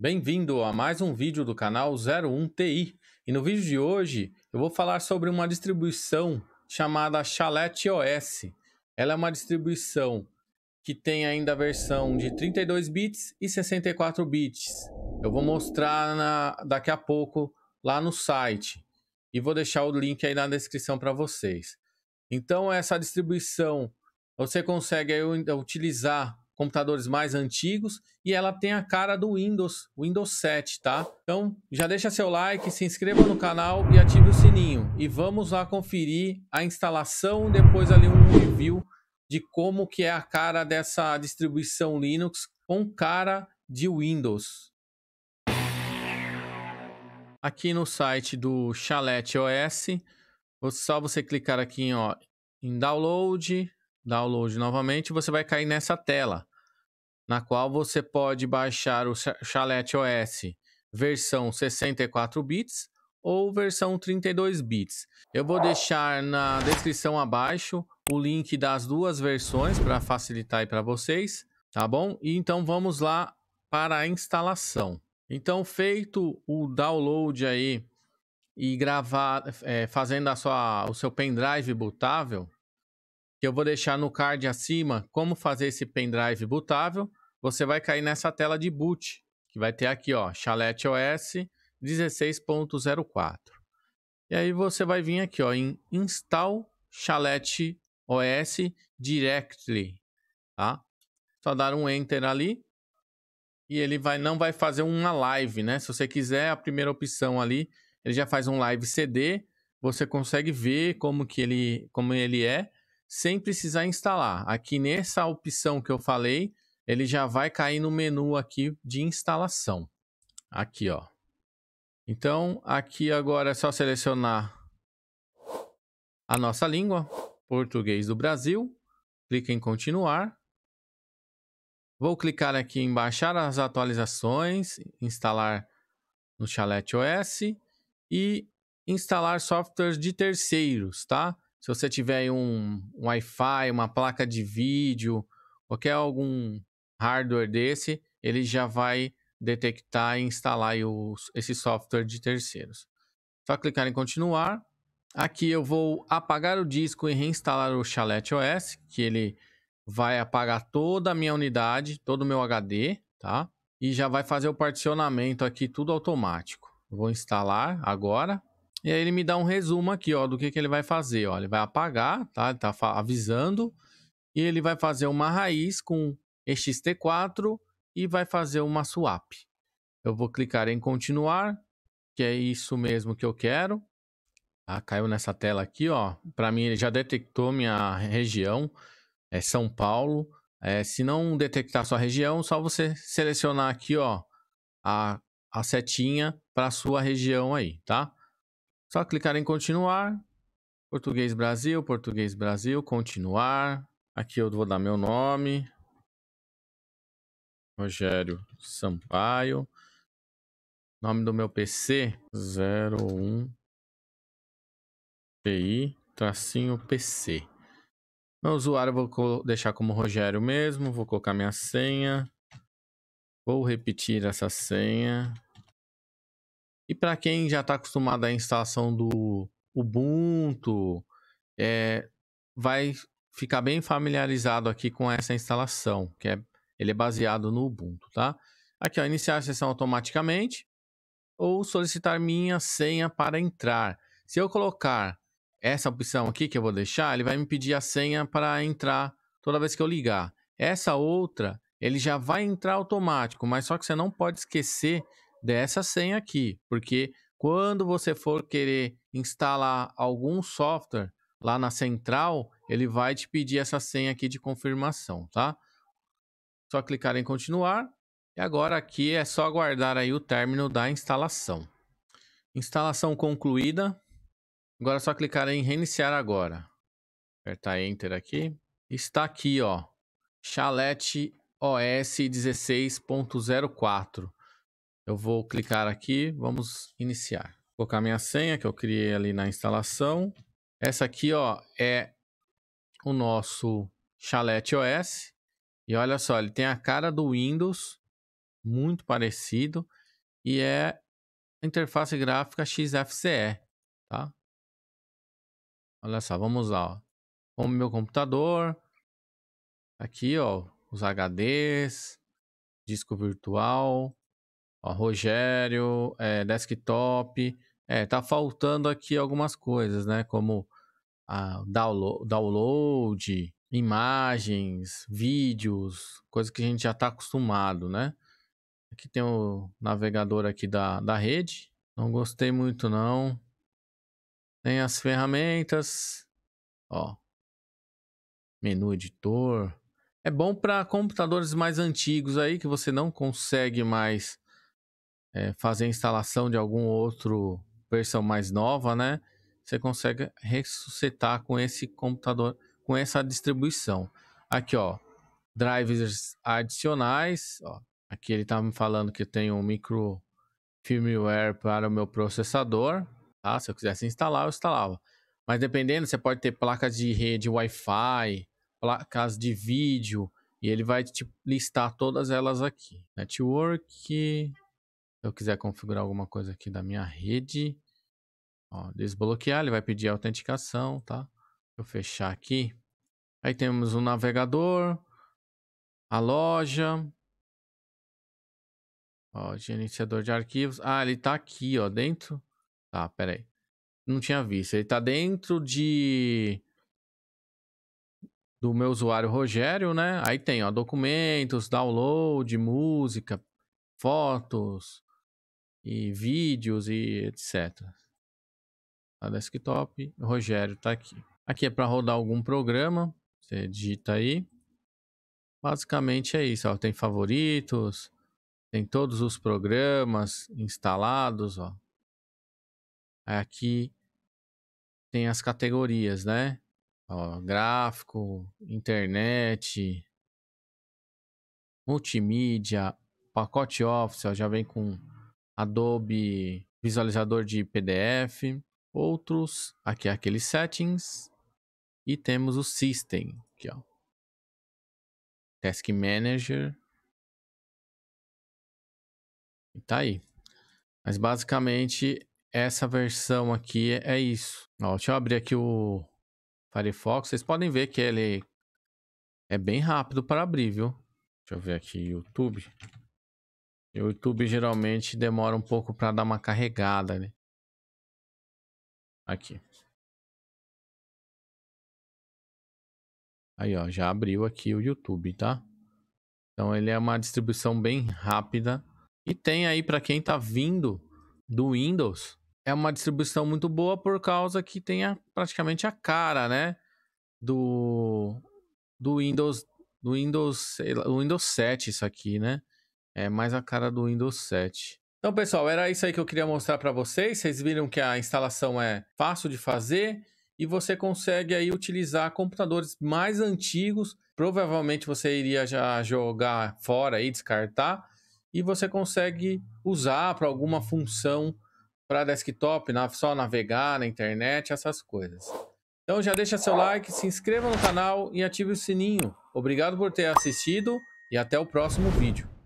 Bem-vindo a mais um vídeo do canal 01TI e no vídeo de hoje eu vou falar sobre uma distribuição chamada Chalet OS. Ela é uma distribuição que tem ainda a versão de 32 bits e 64 bits. Eu vou mostrar na, daqui a pouco lá no site e vou deixar o link aí na descrição para vocês. Então essa distribuição você consegue utilizar computadores mais antigos e ela tem a cara do Windows, Windows 7, tá? Então já deixa seu like, se inscreva no canal e ative o sininho. E vamos lá conferir a instalação, depois ali um review de como que é a cara dessa distribuição Linux com cara de Windows. Aqui no site do Chalet OS, só você clicar aqui ó, em download, download novamente, você vai cair nessa tela na qual você pode baixar o Chalet OS versão 64 bits ou versão 32 bits. Eu vou deixar na descrição abaixo o link das duas versões para facilitar para vocês, tá bom? E então vamos lá para a instalação. Então feito o download aí e gravar, é, fazendo a sua, o seu pendrive bootável, que eu vou deixar no card acima como fazer esse pendrive bootável você vai cair nessa tela de boot, que vai ter aqui, ó, Chalet OS 16.04. E aí você vai vir aqui, ó, em Install Chalet OS Directly, tá? Só dar um Enter ali e ele vai, não vai fazer uma live, né? Se você quiser, a primeira opção ali, ele já faz um live CD, você consegue ver como que ele, como ele é, sem precisar instalar. Aqui nessa opção que eu falei, ele já vai cair no menu aqui de instalação. Aqui, ó. Então, aqui agora é só selecionar a nossa língua, português do Brasil. Clique em continuar. Vou clicar aqui em baixar as atualizações, instalar no Chalet OS e instalar softwares de terceiros, tá? Se você tiver um Wi-Fi, uma placa de vídeo, qualquer algum hardware desse, ele já vai detectar e instalar os, esse software de terceiros. Só clicar em continuar. Aqui eu vou apagar o disco e reinstalar o Chalet OS, que ele vai apagar toda a minha unidade, todo o meu HD, tá? E já vai fazer o particionamento aqui, tudo automático. Vou instalar agora. E aí ele me dá um resumo aqui, ó, do que, que ele vai fazer, ó. Ele vai apagar, tá? Ele tá avisando. E ele vai fazer uma raiz com ext4 e vai fazer uma swap. Eu vou clicar em continuar, que é isso mesmo que eu quero. Ah, caiu nessa tela aqui, ó. Para mim ele já detectou minha região, é São Paulo. É, se não detectar sua região, só você selecionar aqui, ó, a, a setinha para sua região aí, tá? Só clicar em continuar. Português Brasil, português Brasil, continuar. Aqui eu vou dar meu nome, Rogério Sampaio. Nome do meu PC 01 PI tracinho PC. Meu usuário eu vou deixar como Rogério mesmo, vou colocar minha senha. Vou repetir essa senha. E para quem já está acostumado à instalação do Ubuntu, é, vai ficar bem familiarizado aqui com essa instalação, que é ele é baseado no Ubuntu, tá? Aqui, ó, iniciar a sessão automaticamente ou solicitar minha senha para entrar. Se eu colocar essa opção aqui que eu vou deixar, ele vai me pedir a senha para entrar toda vez que eu ligar. Essa outra, ele já vai entrar automático, mas só que você não pode esquecer dessa senha aqui, porque quando você for querer instalar algum software lá na central, ele vai te pedir essa senha aqui de confirmação, tá? Só clicar em continuar. E agora aqui é só aguardar aí o término da instalação. Instalação concluída. Agora é só clicar em reiniciar agora. Apertar enter aqui. Está aqui, ó. Chalete OS 16.04. Eu vou clicar aqui, vamos iniciar. Vou colocar minha senha que eu criei ali na instalação. Essa aqui, ó, é o nosso Chalete OS. E olha só, ele tem a cara do Windows, muito parecido, e é interface gráfica XFCE, tá? Olha só, vamos lá, ó. meu computador. Aqui, ó, os HDs, disco virtual, ó, Rogério, é, desktop. É, tá faltando aqui algumas coisas, né? Como a download, download imagens, vídeos, coisa que a gente já está acostumado, né? Aqui tem o navegador aqui da, da rede. Não gostei muito não. Tem as ferramentas, ó. Menu editor. É bom para computadores mais antigos aí que você não consegue mais é, fazer a instalação de algum outro versão mais nova, né? Você consegue ressuscitar com esse computador com essa distribuição. Aqui, ó, drivers adicionais, ó, aqui ele tá me falando que tem um micro firmware para o meu processador, tá? Se eu quisesse instalar, eu instalava. Mas dependendo, você pode ter placas de rede Wi-Fi, placas de vídeo, e ele vai te listar todas elas aqui. Network, se eu quiser configurar alguma coisa aqui da minha rede, ó, desbloquear, ele vai pedir autenticação, tá? eu fechar aqui. Aí temos o navegador, a loja, ó, gerenciador de arquivos. Ah, ele tá aqui, ó, dentro. Tá, pera aí. Não tinha visto. Ele tá dentro de do meu usuário Rogério, né? Aí tem, ó, documentos, download, música, fotos e vídeos e etc. A tá, desktop, Rogério tá aqui. Aqui é para rodar algum programa. Você digita aí. Basicamente é isso. Ó. Tem favoritos, tem todos os programas instalados. Ó. Aqui tem as categorias, né? Ó, gráfico, internet, multimídia, pacote Office, ó, já vem com Adobe visualizador de PDF, outros, aqui é aqueles settings, e temos o System, aqui, ó. Task Manager. E tá aí. Mas basicamente essa versão aqui é isso. Ó, deixa eu abrir aqui o Firefox. Vocês podem ver que ele é bem rápido para abrir, viu? Deixa eu ver aqui YouTube. O YouTube geralmente demora um pouco para dar uma carregada, né? Aqui. Aí, ó, já abriu aqui o YouTube, tá? Então ele é uma distribuição bem rápida e tem aí para quem tá vindo do Windows, é uma distribuição muito boa por causa que tem a, praticamente a cara, né, do do Windows do Windows, o Windows 7 isso aqui, né? É mais a cara do Windows 7. Então, pessoal, era isso aí que eu queria mostrar para vocês. Vocês viram que a instalação é fácil de fazer e você consegue aí utilizar computadores mais antigos. Provavelmente você iria já jogar fora e descartar, e você consegue usar para alguma função para desktop, só navegar na internet, essas coisas. Então já deixa seu like, se inscreva no canal e ative o sininho. Obrigado por ter assistido e até o próximo vídeo.